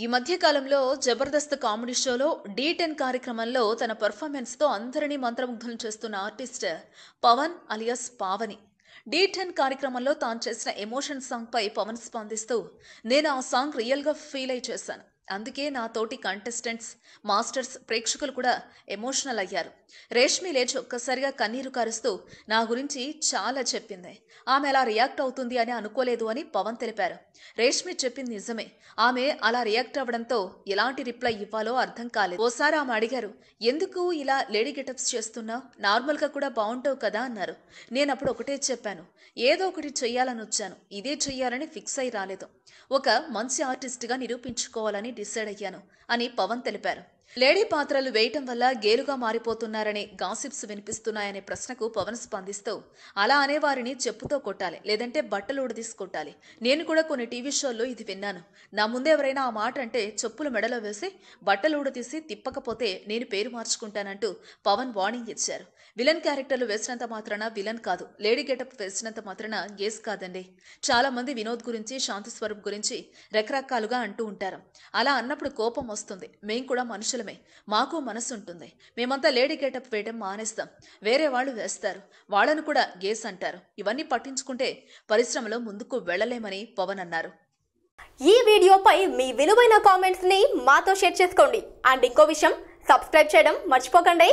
ఈ మధ్యకాలంలో జబర్దస్త్ కామెడీ షోలో డీ టెన్ కార్యక్రమంలో తన తో అందరినీ మంత్రముగ్ధులు చేస్తున్న artist Pavan alias Pavani Dhee ten కార్యక్రమంలో తాను చేసిన ఎమోషన్ సాంగ్పై పవన్ స్పందిస్తూ నేను ఆ సాంగ్ రియల్గా ఫీల్ అయి చేశాను అందుకే నాతోటి కంటెస్టెంట్స్ మాస్టర్స్ ప్రేక్షకులు కూడా ఎమోషనల్ అయ్యారు రేష్మి లేచి ఒక్కసారిగా కన్నీరు కరుస్తూ నా గురించి చాలా చెప్పింది ఆమె అలా రియాక్ట్ అవుతుంది అని అనుకోలేదు అని పవన్ తెలిపారు రేష్మి చెప్పింది నిజమే ఆమె అలా రియాక్ట్ అవ్వడంతో ఎలాంటి రిప్లై ఇవ్వాలో అర్థం కాలేదు ఓసారి ఆమె అడిగారు ఎందుకు ఇలా లేడీ గెటప్స్ చేస్తున్నావు నార్మల్గా కూడా బాగుంటావు కదా అన్నారు నేను అప్పుడు ఒకటే చెప్పాను ఏదో ఒకటి చెయ్యాలని వచ్చాను ఇదే చెయ్యాలని ఫిక్స్ అయి రాలేదు ఒక మంచి ఆర్టిస్ట్గా నిరూపించుకోవాలని డిసైడ్ అయ్యాను అని పవన్ తెలిపారు లేడీ పాత్రలు వేయటం వల్ల గేలుగా మారిపోతున్నారనే గాసిప్స్ వినిపిస్తున్నాయనే ప్రశ్నకు పవన్ స్పందిస్తూ అలా అనేవారిని చెప్పుతో కొట్టాలి లేదంటే బట్టలు ఉడదీసి కొట్టాలి నేను కూడా కొన్ని టీవీ షోల్లో ఇది విన్నాను నా ముందే ఎవరైనా ఆ మాట అంటే చెప్పులు మెడలో వేసి బట్టలు ఉడదీసి తిప్పకపోతే నేను పేరు మార్చుకుంటానంటూ పవన్ వార్నింగ్ ఇచ్చారు విలన్ క్యారెక్టర్లు వేసినంత మాత్రాన విలన్ కాదు లేడీ గెటప్ వేసినంత మాత్రాన గేస్ కాదండి చాలా మంది వినోద్ గురించి శాంతి స్వరూప్ గురించి రకరకాలుగా అంటూ ఉంటారు అలా అన్నప్పుడు కోపం వస్తుంది మేము కూడా మనుషులు మనుషులమే మాకు మనసు ఉంటుంది మేమంతా లేడీ గేటప్ వేయడం మానేస్తాం వేరే వాళ్ళు వేస్తారు వాళ్ళను కూడా గేస్ అంటారు ఇవన్నీ పట్టించుకుంటే పరిశ్రమలో ముందుకు వెళ్ళలేమని పవన్ అన్నారు ఈ వీడియోపై మీ విలువైన కామెంట్స్ ని మాతో షేర్ చేసుకోండి అండ్ ఇంకో విషయం సబ్స్క్రైబ్ చేయడం మర్చిపోకండి